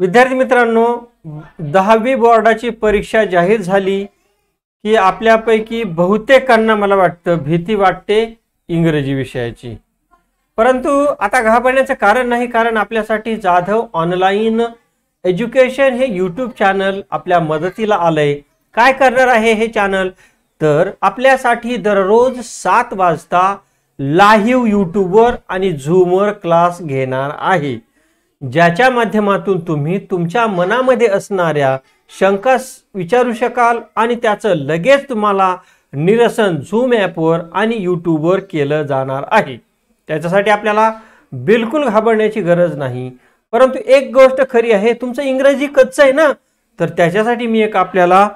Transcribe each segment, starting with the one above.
विद्यार्थी मित्रांनो दहावी बोर्डाची परीक्षा जाहीर झाली की आपल्यापैकी बहुतेकांना मला वाटतं भीती वाटते इंग्रजी विषयाची परंतु आता घाबरण्याचं कारण नाही कारण आपल्यासाठी जाधव ऑनलाईन एज्युकेशन हे यूट्यूब चॅनल आपल्या मदतीला आलंय काय करणार आहे हे चॅनल तर आपल्यासाठी दररोज सात वाजता लाईव्ह यूट्यूबवर आणि झूमवर क्लास घेणार आहे ज्याच्या माध्यमातून तुम्ही तुमच्या मनामध्ये असणाऱ्या शंका विचारू शकाल आणि त्याचं लगेच तुम्हाला निरसन झूम ॲपवर आणि यूट्यूबवर केलं जाणार आहे त्याच्यासाठी आपल्याला बिलकुल घाबरण्याची गरज नाही परंतु एक गोष्ट खरी आहे तुमचं इंग्रजी कच्चं आहे ना तर त्याच्यासाठी मी एक आपल्याला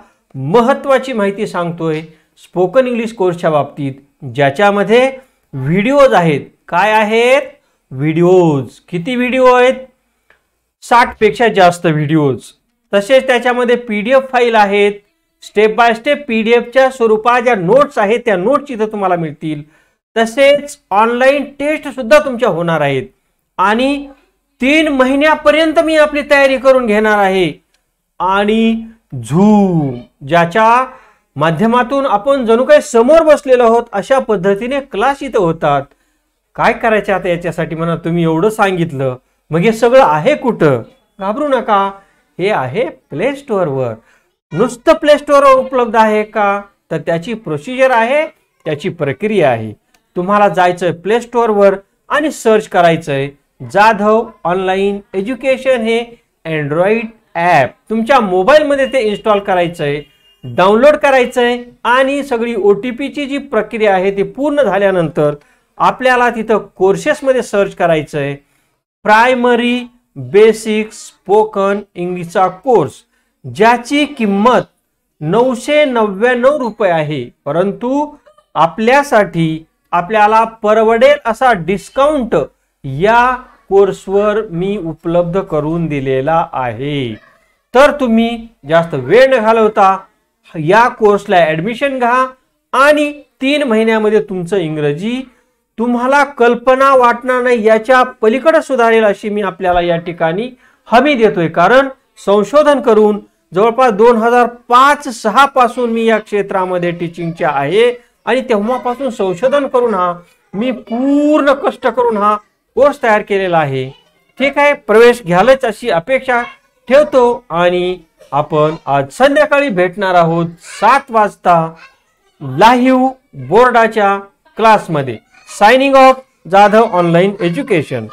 महत्त्वाची माहिती सांगतोय स्पोकन इंग्लिश कोर्सच्या बाबतीत ज्याच्यामध्ये व्हिडिओज आहेत काय आहेत व्हिडिओज किती व्हिडिओ आहेत साठ पेक्षा जास्त व्हिडिओज तसेच त्याच्यामध्ये पी डी एफ फाईल आहेत step by step P D एफच्या स्वरूपात ज्या नोट्स आहेत त्या नोट्स इथं तुम्हाला मिळतील तसेच ऑनलाईन टेस्ट सुद्धा तुमच्या होणार आहेत आणि तीन महिन्यापर्यंत मी आपली तयारी करून घेणार आहे आणि झूम ज्याच्या माध्यमातून आपण जणू काही समोर बसलेलो आहोत अशा पद्धतीने क्लास इथं होतात काय करायचे आता याच्यासाठी म्हणा तुम्ही एवढं सांगितलं मग हे सगळं आहे कुठं घाबरू नका हे आहे प्ले स्टोअरवर नुसतं प्ले स्टोअरवर उपलब्ध आहे का तर त्याची प्रोसिजर आहे त्याची प्रक्रिया आहे तुम्हाला जायचं आहे प्ले स्टोअरवर आणि सर्च करायचं आहे जाधव ऑनलाईन एज्युकेशन हे अँड्रॉइड ॲप तुमच्या मोबाईलमध्ये ते इन्स्टॉल करायचं आहे डाउनलोड करायचं आहे आणि सगळी ओ टी पीची जी प्रक्रिया आहे ती पूर्ण झाल्यानंतर आपल्याला तिथं कोर्सेसमध्ये सर्च करायचं आहे प्रायमरी बेसिक्स स्पोकन इंग्लिशचा कोर्स ज्याची किंमत नऊशे नव्याण्णव रुपये आहे परंतु आपल्यासाठी आपल्याला परवडेल असा डिस्काउंट या कोर्सवर मी उपलब्ध करून दिलेला आहे तर तुम्ही जास्त वेळ न घालवता या कोर्सला ॲडमिशन घ्या आणि तीन महिन्यामध्ये तुमचं इंग्रजी तुम्हाला कल्पना वाटणार नाही याच्या पलीकडे सुधारेल अशी मी आपल्याला या ठिकाणी हमी देतोय कारण संशोधन करून जवळपास दोन हजार पाच सहा पासून मी या क्षेत्रामध्ये टीचिंगच्या आहे आणि तेव्हापासून संशोधन करून हा मी पूर्ण कष्ट करून हा कोर्स तयार केलेला आहे ठीक आहे प्रवेश घ्यालच अशी अपेक्षा ठेवतो आणि आपण आज संध्याकाळी भेटणार आहोत सात वाजता लाईव्ह बोर्डाच्या क्लासमध्ये signing off Jadhav online education